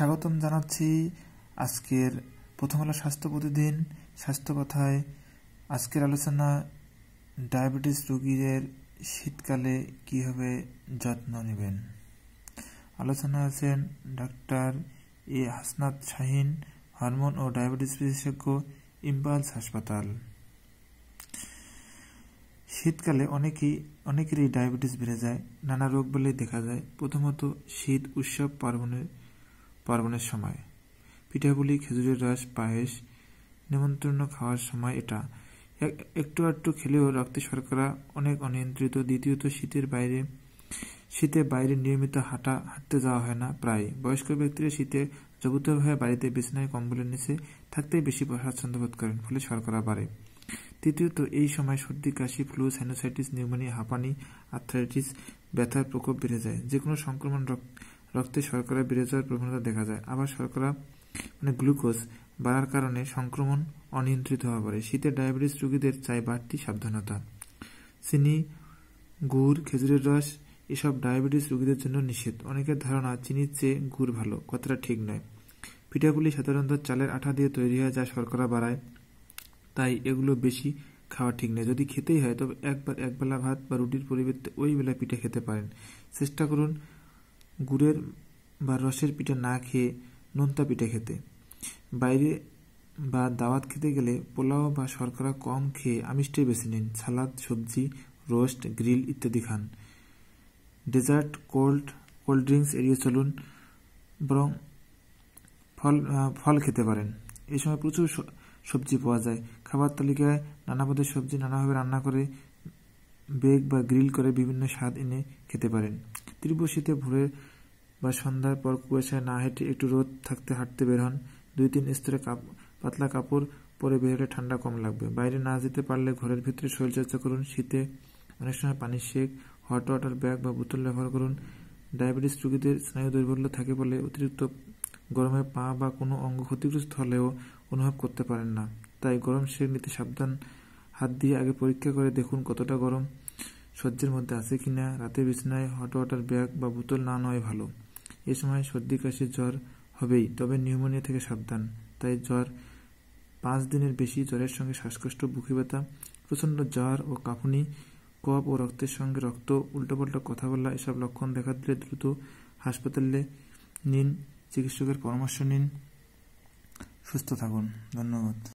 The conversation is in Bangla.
স্বাগতম জানাচ্ছি আজকের প্রথম আলো স্বাস্থ্য প্রতিদিন স্বাস্থ্য কথায় আজকের আলোচনা ডায়াবেটিস রোগীদের শীতকালে কীভাবে যত্ন নেবেন আলোচনা আছেন doctor A Hasnat Shaheen hormone ও ডায়াবেটিস বিশেষজ্ঞ ইম্পালস হাসপাতাল শীতকালে অনেকেই অনেকেরই ডায়াবেটিস বেড়ে যায় নানা রোগ বলে দেখা যায় প্রথমত শীত উৎসব পার্বণের পার্বণের সময় পিঠাগুলি খেজুরের রস পায়েস নিমন্ত্রণ খাওয়ার সময় এটা একটু আটটু খেলেও রক্তে শর্করা অনেক অনিয়ন্ত্রিত দ্বিতীয়ত শীতের বাইরে শীতে বাইরে নিয়মিত হাঁটা হাঁটতে যাওয়া হয় না প্রায় বয়স্ক ব্যক্তিরা শীতে যবুতভাবে বাড়িতে বিছানায় কম্বলের নিচে থাকতেই বেশি স্বাচ্ছন্দ্য বোধ করেন ফলে শর্করা বাড়ে তৃতীয়ত এই সময় সর্দি কাশি ফ্লু সাইনোসাইটিস নিউমোনিয়া হাঁপানি আর্থারাইটিস ব্যথার প্রকোপ বেড়ে যায় যে কোনো সংক্রমণ রক্তে শর্করা বেড়ে যাওয়ার প্রবণতা দেখা যায় আবার শর্করা মানে গ্লুকোজ বাড়ার কারণে সংক্রমণ অনিয়ন্ত্রিত হওয়া পড়ে শীতে ডায়াবেটিস রোগীদের চাই বাড়তি সাবধানতা চিনি গুড় খেজুরের রস এসব ডায়াবেটিস রোগীদের জন্য নিষেধ অনেকের ধারণা চিনির চেয়ে গুড় ভালো কথাটা ঠিক নয় পিঠাগুলি সাধারণত চালের আঠা দিয়ে তৈরি হয় যা শর্করা বাড়ায় তাই এগুলো বেশি খাওয়া ঠিক নয় যদি খেতেই হয় তবে একবার একবেলা ভাত বা রুটির পরিবর্তে ওই বেলা পিঠে খেতে পারেন চেষ্টা করুন গুড়ের বা রসের পিঠা না খেয়ে নোনতা পিঠা খেতে বাইরে বা দাওয়াত খেতে গেলে পোলাও বা শর্করা কম খেয়ে আমিষটাই বেছে নিন সালাদ সবজি রোস্ট গ্রিল ইত্যাদি খান ডেজার্ট কোল্ড কোল্ড ড্রিঙ্কস এড়িয়ে চলুন বরং ফল ফল খেতে পারেন এই সময় প্রচুর সবজি পাওয়া যায় খাবার তালিকায় নানা পদের সবজি নানাভাবে রান্না করে বেক বা গ্রিল করে বিভিন্ন স্বাদ এনে খেতে পারেন তীব্র শীতে ভোরে বা সন্ধ্যার পর কুয়াশায় না হেঁটে একটু রোদ থাকতে হাঁটতে বের হন দুই তিন স্তরে পাতলা কাপড় পরে বের হলে ঠান্ডা কম লাগবে বাইরে না যেতে পারলে ঘরের ভিতরে শরীরচর্চা করুন শীতে অনেক সময় পানি শেক হট ওয়াটার ব্যাগ বা বোতল ব্যবহার করুন ডায়াবেটিস রোগীদের স্নায়ু দুর্বল্য থাকে বলে অতিরিক্ত গরমে পা বা কোনো অঙ্গ ক্ষতিগ্রস্ত হলেও অনুভব করতে পারেন না তাই গরম শেক নিতে সাবধান হাত দিয়ে আগে পরীক্ষা করে দেখুন কতটা গরম সহ্যের মধ্যে আছে কি না রাতে বিছানায় হট ওয়াটার ব্যাগ বা বোতল না নয় ভালো এ সময় সর্দি কাশি জ্বর হবেই তবে নিউমোনিয়া থেকে সাবধান তাই জ্বর পাঁচ দিনের বেশি জ্বরের সঙ্গে শ্বাসকষ্ট বুকি ব্যথা প্রচণ্ড জ্বর ও কাঁপুনি কপ ও রক্তের সঙ্গে রক্ত উল্টোপাল্টা কথা বলা এসব লক্ষণ দেখা দিলে দ্রুত হাসপাতালে নিন চিকিৎসকের পরামর্শ নিন সুস্থ থাকুন ধন্যবাদ